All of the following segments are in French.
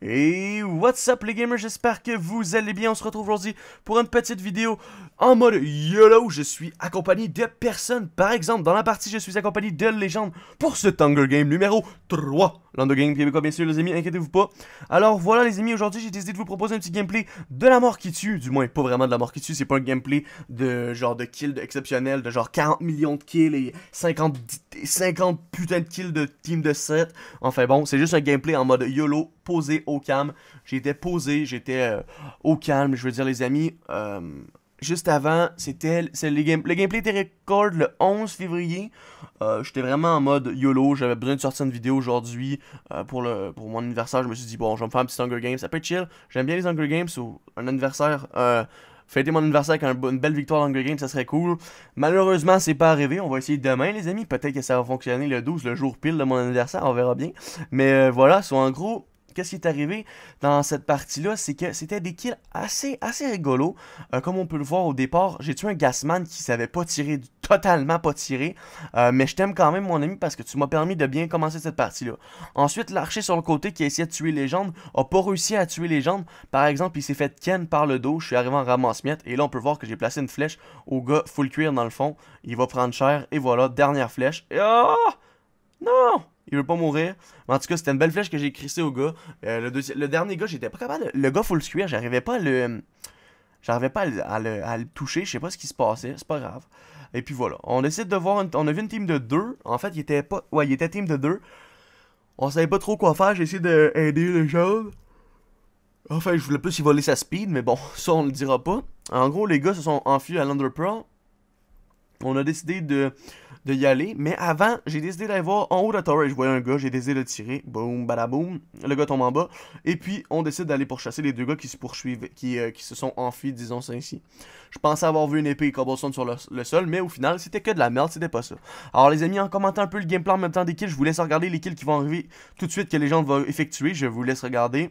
Et what's up les gamers, j'espère que vous allez bien. On se retrouve aujourd'hui pour une petite vidéo en mode YOLO, je suis accompagné de personnes. Par exemple, dans la partie, je suis accompagné de légende pour ce Tangle Game numéro 3. Lando Game québécois, bien sûr, les amis, inquiétez-vous pas. Alors voilà, les amis, aujourd'hui, j'ai décidé de vous proposer un petit gameplay de la mort qui tue. Du moins, pas vraiment de la mort qui tue, c'est pas un gameplay de genre de kill exceptionnel, de genre 40 millions de kills et 50, 50 putains de kills de team de 7. Enfin bon, c'est juste un gameplay en mode YOLO, posé au calme. J'étais posé, j'étais euh, au calme, je veux dire, les amis. Euh, juste avant, c'était le, game, le gameplay était record le 11 février. Euh, j'étais vraiment en mode YOLO, j'avais besoin de sortir une vidéo aujourd'hui euh, pour, mon anniversaire. Je me suis dit, bon, je vais me faire un petit Hunger Games, ça peut être chill. J'aime bien les Hunger Games, un anniversaire... Euh, fêter mon anniversaire avec une belle victoire en Hunger Games, ça serait cool. Malheureusement, c'est pas arrivé. On va essayer demain, les amis. Peut-être que ça va fonctionner le 12, le jour pile de mon anniversaire. On verra bien. Mais voilà, soit en gros, qu'est-ce qui est arrivé dans cette partie-là, c'est que c'était des kills assez, assez rigolos. Euh, comme on peut le voir au départ, j'ai tué un gasman qui savait pas tirer, totalement pas tirer. Euh, mais je t'aime quand même, mon ami, parce que tu m'as permis de bien commencer cette partie-là. Ensuite, l'archer sur le côté qui a essayé de tuer les jambes a pas réussi à tuer jambes. Par exemple, il s'est fait ken par le dos. Je suis arrivé en ramasse Et là, on peut voir que j'ai placé une flèche au gars full cuir dans le fond. Il va prendre cher. Et voilà, dernière flèche. Et oh! Non! il veut pas mourir. en tout cas, c'était une belle flèche que j'ai crissée au gars. Euh, le, dernier gars, j'étais pas capable. Le gars, full le j'arrivais pas à le. J'arrivais pas à le, toucher, je sais pas ce qui se passait, c'est pas grave. Et puis voilà, on essaie de voir, on a vu une team de deux. En fait, il était pas, ouais, il était team de deux. On savait pas trop quoi faire, j'ai essayé d'aider les gens. Enfin, je voulais plus y voler sa speed, mais bon, ça on le dira pas. En gros, les gars se sont enfuis à l'Underpearl on a décidé de, de y aller. Mais avant, j'ai décidé d'aller voir en haut de la torre. Je voyais un gars, j'ai décidé de tirer. Boum, badaboum. Le gars tombe en bas. Et puis, on décide d'aller pour chasser les deux gars qui se poursuivent, qui, euh, qui se sont enfuis, disons ça ainsi. Je pensais avoir vu une épée cobblestone sur le, le sol, mais au final, c'était que de la merde, c'était pas ça. Alors, les amis, en commentant un peu le gameplay en même temps des kills, je vous laisse regarder les kills qui vont arriver tout de suite que les gens vont effectuer. Je vous laisse regarder.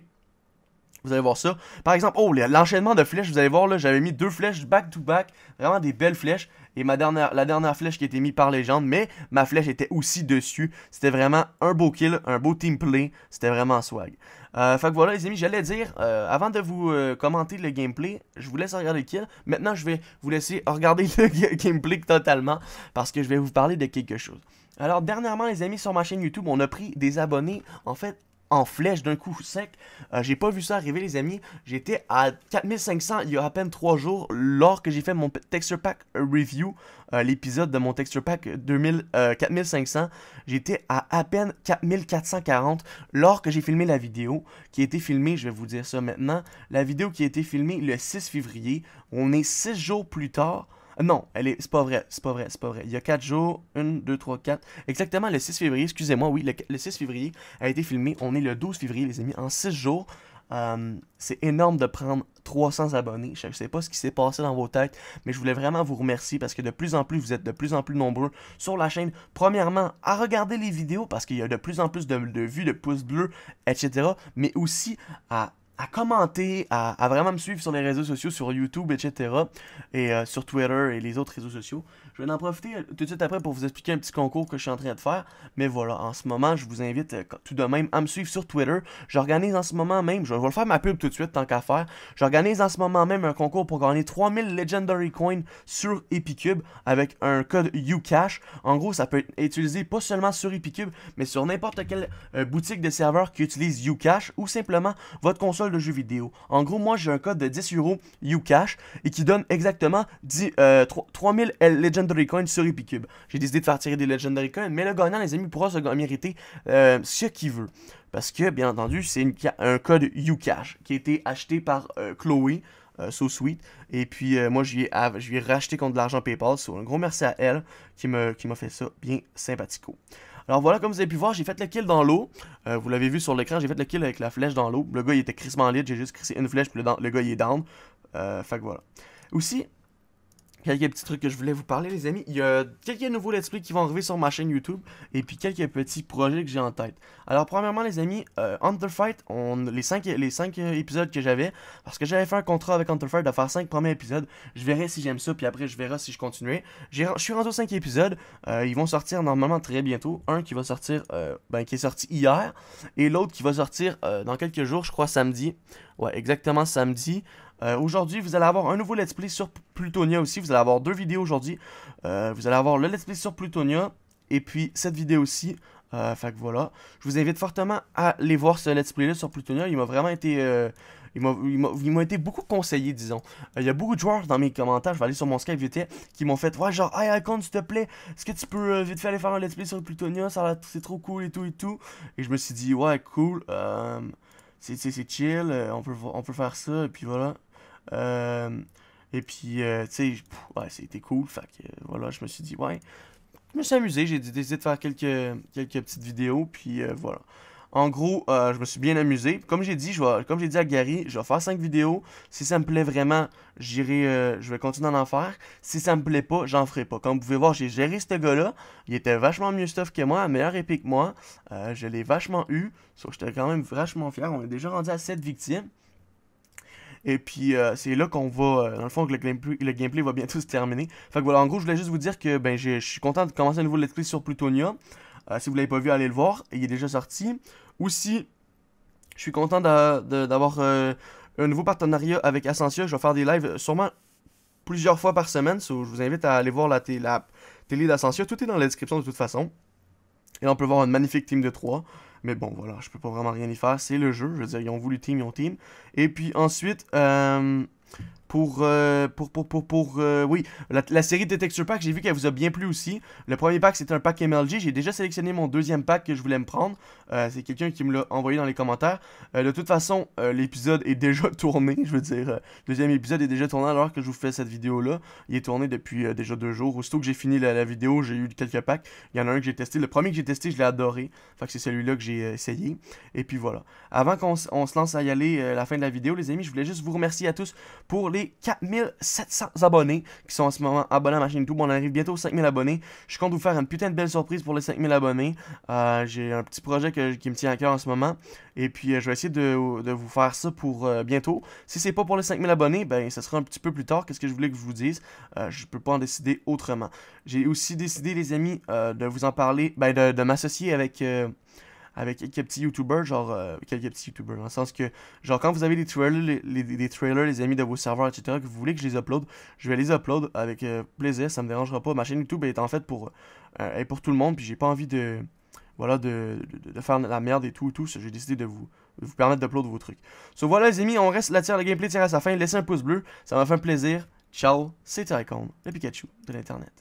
Vous allez voir ça. Par exemple, oh, l'enchaînement de flèches, vous allez voir, là, j'avais mis deux flèches back-to-back. vraiment des belles flèches. Et ma dernière, la dernière flèche qui a été mise par légende, mais ma flèche était aussi dessus. C'était vraiment un beau kill, un beau team play. C'était vraiment swag. Euh, fait que voilà, les amis, j'allais dire, euh, avant de vous euh, commenter le gameplay, je vous laisse regarder le kill. Maintenant, je vais vous laisser regarder le gameplay totalement parce que je vais vous parler de quelque chose. Alors, dernièrement, les amis, sur ma chaîne YouTube, on a pris des abonnés. En fait, en flèche d'un coup sec. Euh, j'ai pas vu ça arriver, les amis. J'étais à 4500 il y a à peine 3 jours Lorsque j'ai fait mon Texture Pack Review, euh, l'épisode de mon Texture Pack 2000, 4500. Euh, J'étais à à peine 4440 lorsque j'ai filmé la vidéo qui a été filmée, je vais vous dire ça maintenant, la vidéo qui a été filmée le 6 février. On est 6 jours plus tard. Non, elle est. C'est pas vrai, c'est pas vrai, c'est pas vrai. Il y a 4 jours, 1, 2, 3, 4. Exactement le 6 février, excusez-moi, oui, le, 6 février a été filmé. On est le 12 février, les amis, en 6 jours. Euh, c'est énorme de prendre 300 abonnés. Je ne sais pas ce qui s'est passé dans vos têtes, mais je voulais vraiment vous remercier parce que de plus en plus, vous êtes de plus en plus nombreux sur la chaîne. Premièrement, à regarder les vidéos parce qu'il y a de plus en plus de vues, de pouces bleus, etc. Mais aussi à à commenter, à, vraiment me suivre sur les réseaux sociaux, sur YouTube, etc. Et euh, sur Twitter et les autres réseaux sociaux. Je vais en profiter euh, tout de suite après pour vous expliquer un petit concours que je suis en train de faire. Mais voilà, en ce moment, je vous invite euh, tout de même à me suivre sur Twitter. J'organise en ce moment même, je vais le faire ma pub tout de suite tant qu'à faire. J'organise en ce moment même un concours pour gagner 3000 Legendary Coins sur Epicube avec un code UCash. En gros, ça peut être utilisé pas seulement sur Epicube, mais sur n'importe quelle euh, boutique de serveur qui utilise UCash ou simplement votre console de jeux vidéo. En gros, moi, j'ai un code de 10 euros UCash et qui donne exactement 3000 Legendary de Coins sur Epicube. J'ai décidé de faire tirer des Legendary Coins, mais le gagnant, les amis, pourra se mériter euh, ce qu'il veut. Parce que, bien entendu, c'est un code Ucash qui a été acheté par Chloe euh, Chloé. Euh, so sweet. Et puis, moi, je lui, ai, je ai racheté contre de l'argent PayPal. sur un gros merci à elle qui m'a qui fait ça bien sympathico. Alors voilà, comme vous avez pu voir, j'ai fait le kill dans l'eau. vous l'avez vu sur l'écran, j'ai fait le kill avec la flèche dans l'eau. Le gars, il était crissement lit. J'ai juste crissé une flèche, puis le, le, gars, il est down. fait que voilà. Aussi, quelques petits trucs que je voulais vous parler, les amis. Il y a quelques nouveaux let's play qui vont arriver sur ma chaîne YouTube et puis quelques petits projets que j'ai en tête. Alors, premièrement, les amis, Underfight Hunter Fight, on, les 5 les cinq épisodes que j'avais, parce que j'avais fait un contrat avec Hunter de faire 5 premiers épisodes, je verrai si j'aime ça, puis après, je verrai si je continue Je suis rendu aux 5 épisodes, euh, ils vont sortir normalement très bientôt. Un qui va sortir, euh, ben, qui est sorti hier, et l'autre qui va sortir euh, dans quelques jours, je crois samedi. Ouais, exactement samedi. Euh, aujourd'hui, vous allez avoir un nouveau let's play sur Plutonia aussi. Vous allez avoir deux vidéos aujourd'hui. Euh, vous allez avoir le let's play sur Plutonia et puis cette vidéo aussi. Euh, fait que voilà. Je vous invite fortement à aller voir ce let's play-là sur Plutonia. Il m'a vraiment été... il m'a été beaucoup conseillé, disons. il y a beaucoup de joueurs dans mes commentaires, je vais aller sur mon Skype qui m'ont fait Ouais, genre, hey Icon, s'il te plaît, est-ce que tu peux vite fait aller faire un let's play sur Plutonia C'est trop cool et tout et tout. Et je me suis dit Ouais, cool, c'est chill, on peut, on peut faire ça, et puis voilà. Euh, et puis, euh, tu sais, c'était cool. Fait que, euh, voilà, je me suis dit, ouais, je me suis amusé. J'ai décidé de faire quelques, quelques petites vidéos. Puis, voilà. En gros, je me suis bien amusé. Comme j'ai dit, comme dit à Gary, je vais faire 5 vidéos. Si ça me plaît vraiment, j'irai, je vais continuer d'en en faire. Si ça me plaît pas, j'en ferai pas. Comme vous pouvez voir, j'ai géré ce gars-là. Il était vachement mieux stuff que moi, meilleur épée que moi. je l'ai vachement eu. Sauf que j'étais quand même vachement fier. On est déjà rendu à 7 victimes. Et puis, euh, c'est là qu'on va. Euh, dans le fond, que le gameplay, va bientôt se terminer. Fait voilà, en gros, je voulais juste vous dire que ben, je suis content de commencer un nouveau Let's Play sur Plutonia. Euh, si vous l'avez pas vu, allez le voir. Il est déjà sorti. Aussi, je suis content d'avoir un nouveau partenariat avec Ascension Je vais faire des lives sûrement plusieurs fois par semaine. je vous invite à aller voir la, télé, la télé Tout est dans la description de toute façon. Et on peut voir un magnifique team de 3. Mais bon, voilà, je peux pas vraiment rien y faire. C'est le jeu. Je veux dire, ils ont voulu team, ils ont team. Et puis ensuite, euh, pour, pour, pour, pour, pour oui, la, série de Texture packs, j'ai vu qu'elle vous a bien plu aussi. Le premier pack, c'était un pack MLG. J'ai déjà sélectionné mon deuxième pack que je voulais me prendre. c'est quelqu'un qui me l'a envoyé dans les commentaires. de toute façon, l'épisode est déjà tourné, je veux dire. le deuxième épisode est déjà tourné alors que je vous fais cette vidéo-là. Il est tourné depuis déjà deux jours. Aussitôt que j'ai fini la, vidéo, j'ai eu quelques packs. Il y en a un que j'ai testé. Le premier que j'ai testé, je l'ai adoré. Fait que c'est celui-là que j'ai essayé. Et puis voilà. Avant qu'on se lance à y aller, la fin de la vidéo, les amis, je voulais juste vous remercier à tous pour les 4700 abonnés qui sont en ce moment abonnés à ma chaîne YouTube. On arrive bientôt aux 5000 abonnés. Je compte vous faire une putain de belle surprise pour les 5000 abonnés. Euh, j'ai un petit projet qui me tient à cœur en ce moment. Et puis, euh, je vais essayer de, vous faire ça pour euh, bientôt. Si c'est pas pour les 5000 abonnés, ben, ça sera un petit peu plus tard. Qu'est-ce que je voulais que je vous dise? je peux pas en décider autrement. J'ai aussi décidé, les amis, de vous en parler, ben, de m'associer avec avec quelques petits YouTubers, genre, euh, quelques petits YouTubers, dans le sens que, genre, quand vous avez des trailers, les, trailers, les amis de vos serveurs, etc., que vous voulez que je les upload, je vais les upload avec euh, plaisir, ça me dérangera pas. Ma chaîne YouTube est en fait pour, et euh, pour tout le monde, puis j'ai pas envie de, voilà, de, de, faire la merde et tout, et tout, j'ai décidé de vous, vous permettre d'uploader vos trucs. So, voilà, les amis, on reste là tire le gameplay tire à sa fin, laissez un pouce bleu, ça m'a fait un plaisir. Ciao, c'est Tycon, le Pikachu de l'Internet.